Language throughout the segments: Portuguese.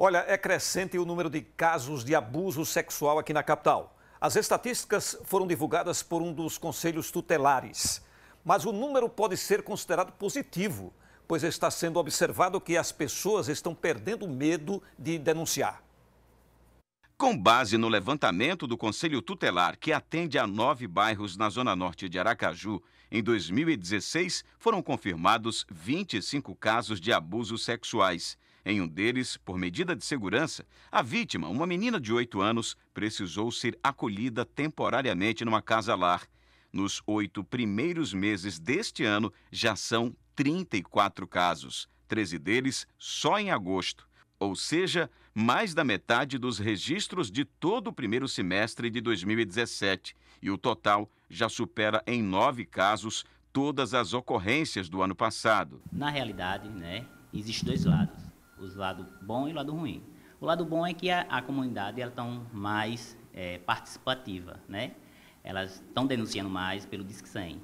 Olha, é crescente o número de casos de abuso sexual aqui na capital. As estatísticas foram divulgadas por um dos conselhos tutelares. Mas o número pode ser considerado positivo, pois está sendo observado que as pessoas estão perdendo medo de denunciar. Com base no levantamento do Conselho Tutelar, que atende a nove bairros na zona norte de Aracaju, em 2016 foram confirmados 25 casos de abusos sexuais. Em um deles, por medida de segurança, a vítima, uma menina de 8 anos, precisou ser acolhida temporariamente numa casa-lar. Nos oito primeiros meses deste ano, já são 34 casos, 13 deles só em agosto ou seja, mais da metade dos registros de todo o primeiro semestre de 2017, e o total já supera em nove casos todas as ocorrências do ano passado. Na realidade, né, existem dois lados os lado bom e o lado ruim. O lado bom é que a, a comunidade ela tão mais é, participativa, né? Elas estão denunciando mais pelo Disque 100.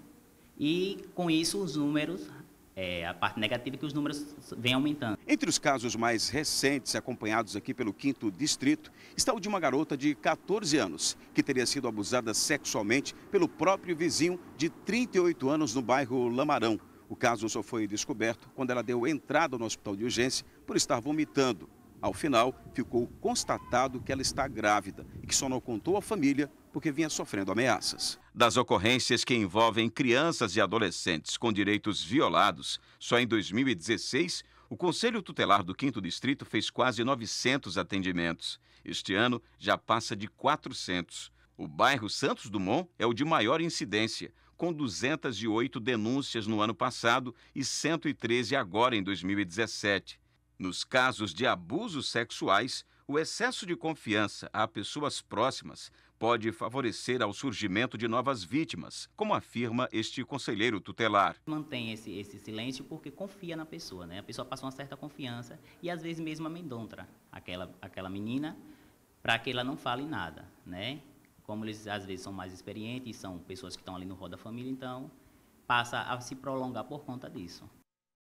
E com isso os números é, a parte negativa é que os números vêm aumentando. Entre os casos mais recentes acompanhados aqui pelo 5 Distrito está o de uma garota de 14 anos, que teria sido abusada sexualmente pelo próprio vizinho de 38 anos no bairro Lamarão. O caso só foi descoberto quando ela deu entrada no hospital de urgência por estar vomitando. Ao final, ficou constatado que ela está grávida e que só não contou à família porque vinha sofrendo ameaças. Das ocorrências que envolvem crianças e adolescentes com direitos violados, só em 2016 o Conselho Tutelar do 5 Distrito fez quase 900 atendimentos. Este ano já passa de 400. O bairro Santos Dumont é o de maior incidência, com 208 denúncias no ano passado e 113 agora em 2017. Nos casos de abusos sexuais, o excesso de confiança a pessoas próximas pode favorecer ao surgimento de novas vítimas, como afirma este conselheiro tutelar. Mantém esse, esse silêncio porque confia na pessoa, né? A pessoa passa uma certa confiança e às vezes mesmo amedronta aquela, aquela menina para que ela não fale nada, né? como eles às vezes são mais experientes, são pessoas que estão ali no roda da família, então passa a se prolongar por conta disso.